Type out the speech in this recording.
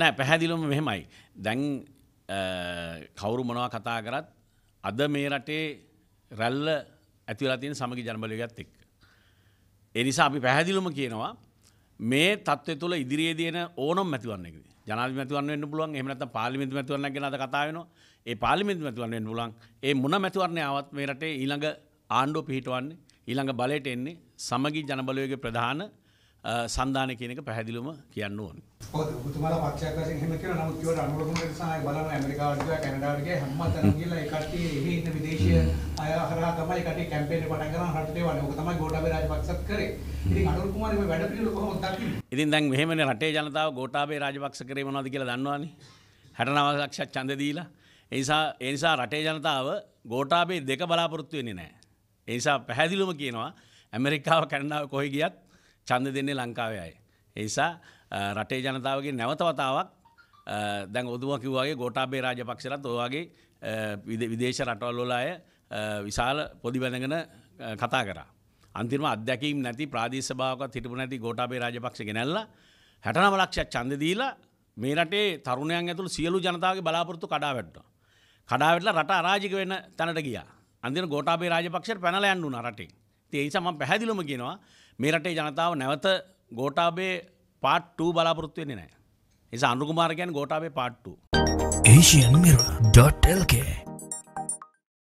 නෑ පැහැදිලොම මෙහෙමයි. දැන් කවුරු මොනවා කතා කරත් අද මේ රටේ රැල්ල ඇතිවලා තියෙන සමගි ජනබලයගත් එක්. එනිසා අපි පැහැදිලුම කියනවා මේ තත්ත්වය තුළ ඉදිරියේ දයන ඕනම් මැතිවන්නේ ජනාධි මැතිවන්න පුළුවන් එමනත් පාලිමිතු මැතිවන්න ගෙන කතාවෙන ඒ පාලිමිතු මැතිවන්න පුලන් ඒ මුණ මැතිවරණය අවත් මේ රටේ ඊළඟ ආණ්ඩෝ පිහිටවන්නේ ඊළඟ බලයට එන්නේ සමගි ජනබලයගේ ප්‍රධාන සන්ධාන කියන එක පැහැදිලිවම කියන්න ඕන. ඔබතුමාලා පක්ෂයක් වශයෙන් එහෙම කියන නමුත් ඒවට අනුරූපව තමයි බලන්න ඇමරිකාවට ගියා කැනඩාවට ගියා හැමතැනම ගිහලා ඒ කට්ටිය එහි ඉන්න විදේශීය අය හරහා තමයි කට්ටිය කැම්පේන් එක පටන් ගන්න රටේ වනේ. ඕක තමයි ගෝඨාභය රාජපක්ෂත් කරේ. ඉතින් අනුර කුමාර මේ වැඩ පිළිවෙල කොහොමද දකින්නේ? ඉතින් දැන් මෙහෙමනේ රටේ ජනතාව ගෝඨාභය රාජපක්ෂ කරේ මොනවද කියලා දන්නවනේ. 69 ලක්ෂ ඡන්ද දීලා. ඒ නිසා ඒ නිසා රටේ ජනතාව ගෝඨාභය දෙක බලාපොරොත්තු වෙන්නේ නැහැ. ඒ නිසා පැහැදිලිවම කියනවා ඇමරිකාව කැනඩාව කොහේ ගියත් චන්ද දෙන්නේ ලංකාවේ අය. ඒසා රටේ ජනතාවගේ නැවතවතාවක් දැන් ඔදුව කිව්වාගේ ගෝටාබේ රාජපක්ෂලත් ඔයාගේ විදේශ රටවල්වල අය විශාල පොදි බැඳගෙන කතා කරා. අන්තිම අධ්‍යැකීම් නැති ප්‍රාදේශ භාවකත් හිටපු නැති ගෝටාබේ රාජපක්ෂ ගෙනැල්ලා හැටනම ලක්ෂයක් ඡන්ද දීලා මේ රටේ තරුණයන් ඇතුළු සියලු ජනතාවගේ බලාපොරොත්තු කඩා වැටුණා. කඩා වැටලා රට අරාජික වෙන තැනට ගියා. අන්තිම ගෝටාබේ රාජපක්ෂට පැනලා යන්න වුණා රටේ. ඉතින් ඒ නිසා මම පැහැදිලිවම කියනවා මේ රටේ ජනතාව නැවත ගෝටාබේ පාට්ට බලාපොරොත්තු වෙන්නේ නෑ. එස අනුකුමාරගයන් ගෝටාබේ පාට්ටු. Asian Mirror.lk